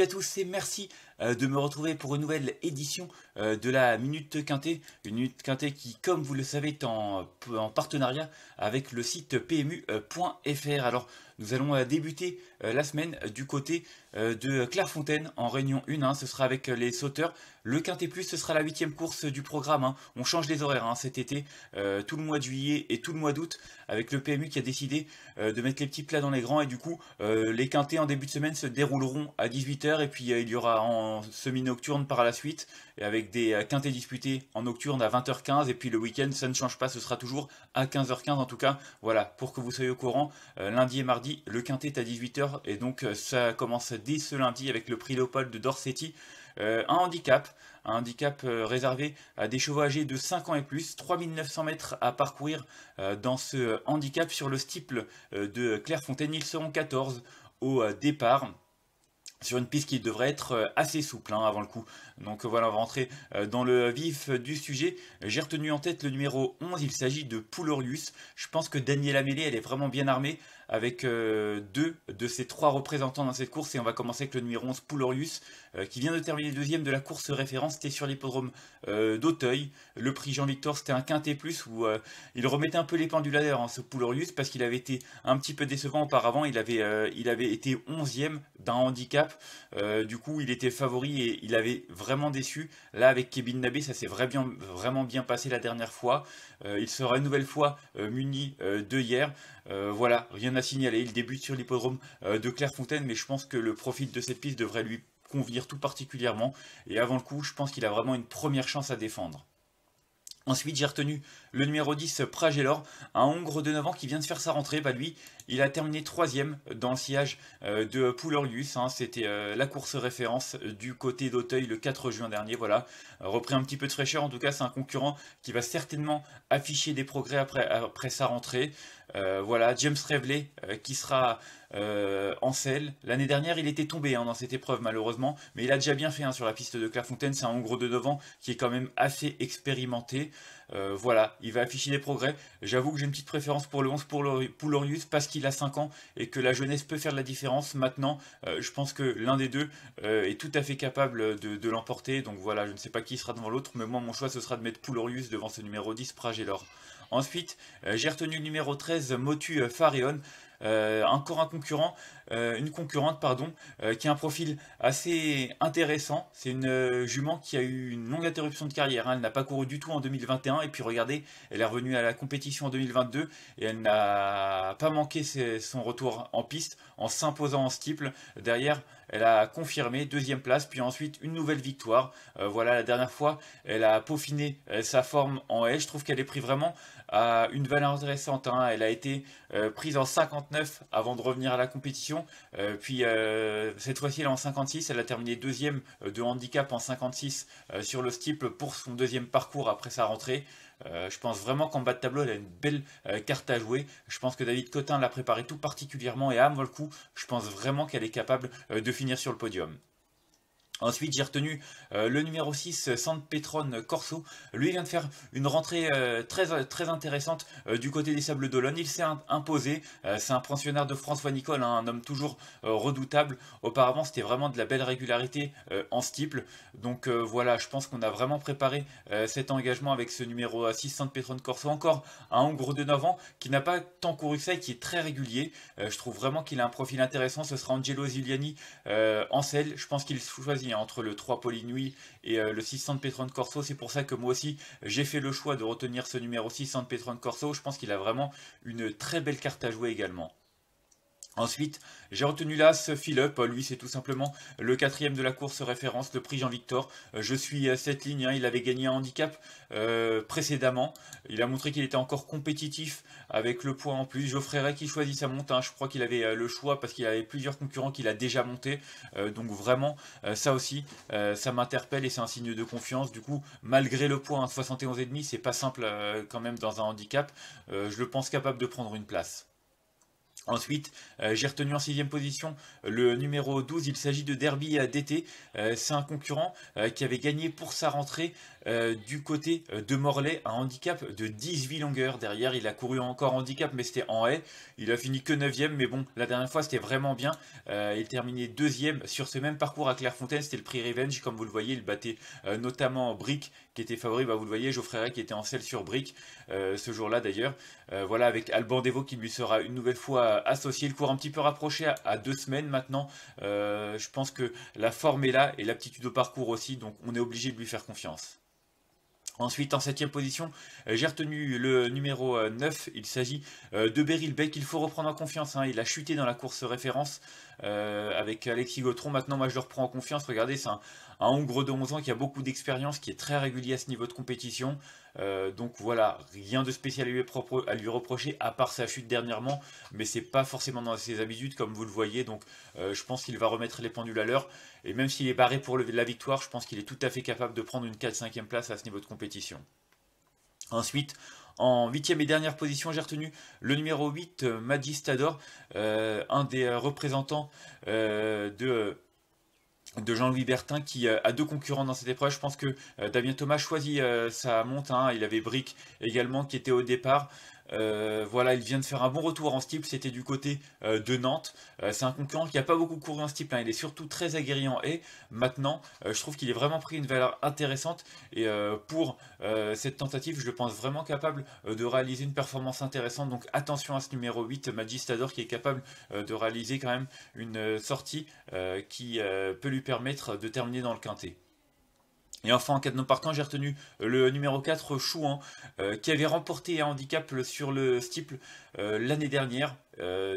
à tous et merci euh, de me retrouver pour une nouvelle édition euh, de la Minute Quintée. Une Minute Quintée qui, comme vous le savez, est en, euh, en partenariat avec le site pmu.fr. Alors, nous allons débuter la semaine du côté de Clairefontaine en Réunion 1. Ce sera avec les sauteurs le Quintet Plus, ce sera la huitième course du programme. Hein. On change les horaires hein, cet été, euh, tout le mois de juillet et tout le mois d'août, avec le PMU qui a décidé euh, de mettre les petits plats dans les grands. Et du coup, euh, les Quintets en début de semaine se dérouleront à 18h. Et puis, il y aura en semi-nocturne par la suite, avec des Quintets disputés en nocturne à 20h15. Et puis, le week-end, ça ne change pas, ce sera toujours à 15h15 en tout cas. Voilà, pour que vous soyez au courant, lundi et mardi, le Quintet est à 18h. Et donc, ça commence dès ce lundi avec le prix Léopold de Dorsetti. Euh, un handicap, un handicap euh, réservé à des chevaux âgés de 5 ans et plus, 3900 mètres à parcourir euh, dans ce handicap sur le stiple de Clairefontaine. Ils seront 14 au départ sur une piste qui devrait être assez souple hein, avant le coup donc voilà, on va rentrer euh, dans le vif du sujet. J'ai retenu en tête le numéro 11, il s'agit de Poulorius. Je pense que Daniela Amélé, elle est vraiment bien armée avec euh, deux de ses trois représentants dans cette course. Et on va commencer avec le numéro 11, Poulorius, euh, qui vient de terminer deuxième de la course référence. C'était sur l'hippodrome d'Auteuil. Le prix Jean-Victor, c'était un quintet plus où il remettait un peu les pendules à l'heure, hein, ce Poulorius, parce qu'il avait été un petit peu décevant auparavant. Il avait, il avait été onzième d'un handicap. du coup, il était favori et il avait vraiment vraiment déçu. Là, avec Kevin Nabé, ça s'est vraiment, vraiment bien passé la dernière fois. Euh, il sera une nouvelle fois euh, muni euh, de hier. voilà, rien à signaler. Il débute sur l'hippodrome de Clairefontaine, mais je pense que le profil de cette piste devrait lui convenir tout particulièrement. Et avant le coup, je pense qu'il a vraiment une première chance à défendre. Ensuite, j'ai retenu le numéro 10, Pragelor, un Hongre de 9 ans qui vient de faire sa rentrée. Bah, lui, il a terminé troisième dans le sillage euh, de Poulorius. Hein. C'était euh, la course référence du côté d'Auteuil le 4 juin dernier. Voilà, repris un petit peu de fraîcheur. En tout cas, c'est un concurrent qui va certainement afficher des progrès après sa rentrée. Euh, voilà, James Reveley euh, qui sera euh, en selle. L'année dernière, il était tombé hein, dans cette épreuve malheureusement, mais il a déjà bien fait hein, sur la piste de Clairefontaine. C'est un Hongrois de devant qui est quand même assez expérimenté. voilà, il va afficher des progrès. J'avoue que j'ai une petite préférence pour le 11 pour Poulorius parce qu'il a 5 ans et que la jeunesse peut faire de la différence. Maintenant, je pense que l'un des deux est tout à fait capable de, l'emporter. Donc voilà, je ne sais pas qui sera devant l'autre, mais moi mon choix ce sera de mettre Poulorius devant ce numéro 10 Pragelor. Ensuite, euh, j'ai retenu le numéro 13, Motu euh, Farion. Euh, encore un concurrent, une concurrente pardon, qui a un profil assez intéressant. C'est une jument qui a eu une longue interruption de carrière. Hein. Elle n'a pas couru du tout en 2021 et puis regardez, elle est revenue à la compétition en 2022 et elle n'a pas manqué son retour en piste en s'imposant en steeple. Derrière, elle a confirmé deuxième place, puis ensuite une nouvelle victoire. voilà, la dernière fois, elle a peaufiné sa forme en haie. Je trouve qu'elle est prise vraiment a une valeur intéressante. Hein. Elle a été euh, prise en 59 avant de revenir à la compétition. Euh, puis euh, cette fois-ci, elle est en 56. Elle a terminé deuxième de handicap en 56 sur le Stiple pour son deuxième parcours après sa rentrée. je pense vraiment qu'en bas de tableau, elle a une belle carte à jouer. Je pense que David Cotin l'a préparé tout particulièrement et à le coup, je pense vraiment qu'elle est capable de finir sur le podium. Ensuite, j'ai retenu euh, le numéro 6, euh, Sand Petron Corso. Lui, vient de faire une rentrée euh, très, très intéressante du côté des Sables d'Olonne. Il s'est imposé. c'est un pensionnaire de François Nicole, hein, un homme toujours redoutable. Auparavant, c'était vraiment de la belle régularité en steeple. Donc voilà, je pense qu'on a vraiment préparé cet engagement avec ce numéro 6, Sand Petron Corso. Encore un Hongre de 9 ans qui n'a pas tant couru ça et qui est très régulier. je trouve vraiment qu'il a un profil intéressant. Ce sera Angelo Ziliani en selle. Je pense qu'il choisit Hein, entre le 3 Polinui et euh, le 600 de Corso. C'est pour ça que moi aussi j'ai fait le choix de retenir ce numéro 600 de Corso. Je pense qu'il a vraiment une très belle carte à jouer également. Ensuite, j'ai retenu là ce fill Lui, c'est tout simplement le quatrième de la course référence, le prix Jean-Victor. Euh, je suis à euh, cette ligne. Hein, il avait gagné un handicap euh, précédemment. Il a montré qu'il était encore compétitif avec le poids en plus. Geoffrey Ray qui choisit sa monte. Hein. je crois qu'il avait le choix parce qu'il avait plusieurs concurrents qu'il a déjà monté. donc vraiment, ça aussi, ça m'interpelle et c'est un signe de confiance. Du coup, malgré le poids, 71,5, hein, c'est pas simple quand même dans un handicap. je le pense capable de prendre une place. Ensuite, euh, j'ai retenu en sixième position euh, le numéro 12, il s'agit de Derby euh, DT. c'est un concurrent qui avait gagné pour sa rentrée du côté de Morlaix un handicap de 18 longueurs. Derrière, il a couru encore handicap, mais c'était en haie. Il a fini que 9ème, mais bon, la dernière fois, c'était vraiment bien. il terminait deuxième sur ce même parcours à Clairefontaine, c'était le prix Revenge. Comme vous le voyez, il battait notamment Brick qui était favori, bah, vous le voyez, Geoffrey qui était en selle sur brique euh, ce jour-là d'ailleurs. Euh, voilà, avec Alban Devo qui lui sera une nouvelle fois associé. Le cours un petit peu rapproché à, deux semaines maintenant. Euh, je pense que la forme est là et l'aptitude au parcours aussi, donc on est obligé de lui faire confiance. Ensuite, en septième position, euh, j'ai retenu le numéro 9. Euh, Il s'agit euh, de Beryl Beck. Il faut reprendre en confiance. Hein. Il a chuté dans la course référence avec Alexis Gautron. Maintenant, moi, je le reprends en confiance. Regardez, c'est un, un Hongre de 11 ans qui a beaucoup d'expérience, qui est très régulier à ce niveau de compétition. Euh, donc voilà, rien de spécial à lui, à lui reprocher à part sa chute dernièrement, mais c'est pas forcément dans ses habitudes comme vous le voyez. Donc euh, je pense qu'il va remettre les pendules à l'heure. Et même s'il est barré pour lever la victoire, je pense qu'il est tout à fait capable de prendre une 4-5e place à ce niveau de compétition. Ensuite, en huitième et dernière position, j'ai retenu le numéro 8, euh, Magistador, Stador, un des représentants de de Jean-Louis Bertin qui euh, a deux concurrents dans cette épreuve. Je pense que euh, Damien Thomas choisit euh, sa monte. Hein. Il avait Brick également qui était au départ. Euh, voilà, il vient de faire un bon retour en steeple, c'était du côté euh, de Nantes. Euh, c'est un concurrent qui n'a pas beaucoup couru en steeple, hein. il est surtout très aguerri en Maintenant, je trouve qu'il est vraiment pris une valeur intéressante et pour cette tentative, je le pense vraiment capable de réaliser une performance intéressante. Donc attention à ce numéro 8, Magistador, qui est capable de réaliser quand même une sortie qui peut lui permettre de terminer dans le quintet. Et enfin, en cas de non partant, j'ai retenu euh, le numéro 4, Chouan, hein, euh, qui avait remporté un handicap euh, sur le steeple l'année dernière.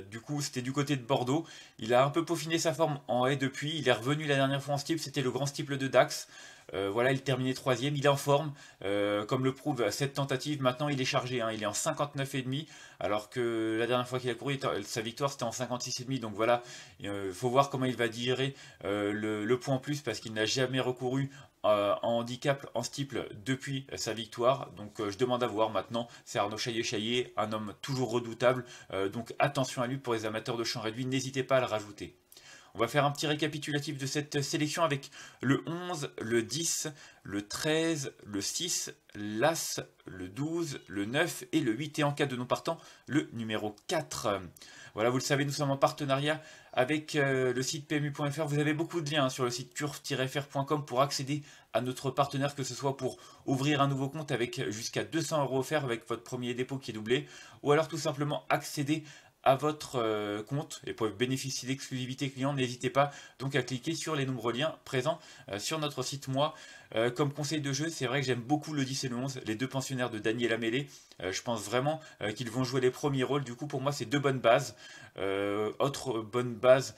du coup, c'était du côté de Bordeaux. Il a un peu peaufiné sa forme en haie depuis. Il est revenu la dernière fois en steeple, c'était le grand stiple de Dax. Euh, voilà, il terminait troisième, il est en forme, euh, comme le prouve cette tentative. Maintenant, il est chargé, hein. il est en 59,5, alors que la dernière fois qu'il a couru, sa victoire c'était en 56,5. Donc voilà, il euh, faut voir comment il va digérer le, point en plus, parce qu'il n'a jamais recouru en handicap en stiple depuis sa victoire. Donc je demande à voir maintenant. C'est Arnaud Chaillet-Chaillet, un homme toujours redoutable. donc attention à lui pour les amateurs de champ réduit. N'hésitez pas à le rajouter. On va faire un petit récapitulatif de cette sélection avec le 11, le 10, le 13, le 6, l'As, le 12, le 9 et le 8. Et en cas de non partant, le numéro 4. Voilà, vous le savez, nous sommes en partenariat avec euh, le site PMU.fr. Vous avez beaucoup de liens hein, sur le site curve-fr.com pour accéder à notre partenaire, que ce soit pour ouvrir un nouveau compte avec jusqu'à 200 euros offerts avec votre premier dépôt qui est doublé, ou alors tout simplement accéder à votre euh, compte et pour bénéficier d'exclusivité client, n'hésitez pas donc à cliquer sur les nombreux liens présents euh, sur notre site moi. Euh, comme conseil de jeu, c'est vrai que j'aime beaucoup le 10 et le 11, les deux pensionnaires de Daniel Amélé. je pense vraiment qu'ils vont jouer les premiers rôles. Du coup, pour moi, c'est deux bonnes bases. autre bonne base,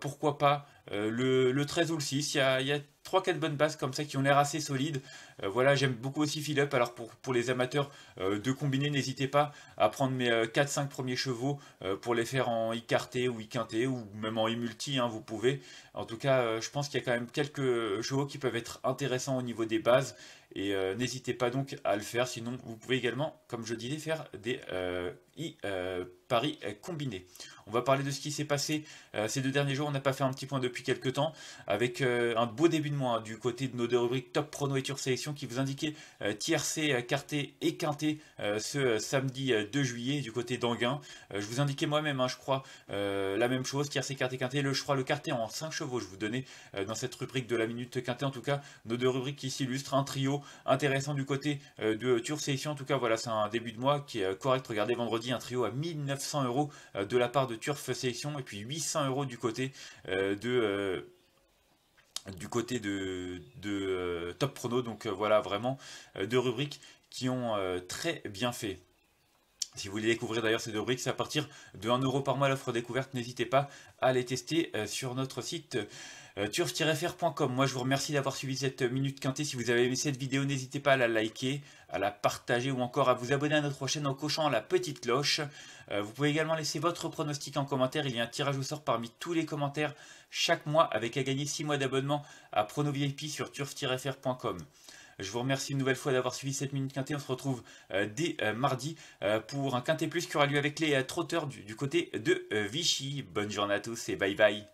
pourquoi pas le, 13 ou le 6. Il y a 3-4 bonnes bases comme ça qui ont l'air assez solides. Euh, voilà, j'aime beaucoup aussi up Alors pour, pour les amateurs euh, de combiner n'hésitez pas à prendre mes 4-5 euh, premiers chevaux pour les faire en carté ou i quinté ou même en i multi hein, vous pouvez. En tout cas, je pense qu'il y a quand même quelques chevaux qui peuvent être intéressants au niveau des bases. Et n'hésitez pas donc à le faire. Sinon, vous pouvez également, comme je disais, faire des i, paris combinés. On va parler de ce qui s'est passé ces deux derniers jours. On n'a pas fait un petit point depuis quelques temps avec un beau début de Hein, du côté de nos deux rubriques Top Prono et Turf Sélection qui vous indiquaient euh, tiercé, euh, carté quarté et quinté euh, ce samedi 2 juillet du côté d'Anguin. je vous indiquais moi-même, hein, je crois, la même chose, tiercé, quarté quinté, le, je crois le quarté en 5 chevaux, je vous donnais dans cette rubrique de la minute quinté, en tout cas nos deux rubriques qui s'illustrent, un trio intéressant du côté de Turf Sélection, en tout cas voilà, c'est un début de mois qui est correct, regardez vendredi un trio à 1900 euros de la part de Turf Sélection et puis 800 euros du côté de du côté de, euh, Top Prono. Donc euh, voilà, vraiment euh, deux rubriques qui ont très bien fait. Si vous voulez découvrir d'ailleurs ces deux briques, à partir de 1€ par mois l'offre découverte. N'hésitez pas à les tester euh, sur notre site euh, turf-fr.com. Moi, je vous remercie d'avoir suivi cette minute quintée. Si vous avez aimé cette vidéo, n'hésitez pas à la liker, à la partager ou encore à vous abonner à notre chaîne en cochant la petite cloche. Euh, vous pouvez également laisser votre pronostic en commentaire. Il y a un tirage au sort parmi tous les commentaires chaque mois avec à gagner 6 mois d'abonnement à PronoVIP sur turf-fr.com. Je vous remercie une nouvelle fois d'avoir suivi cette minute quintet. On se retrouve euh, dès euh, mardi euh, pour un quintet plus qui aura lieu avec les trotteurs du, du côté de Vichy. Bonne journée à tous et bye bye.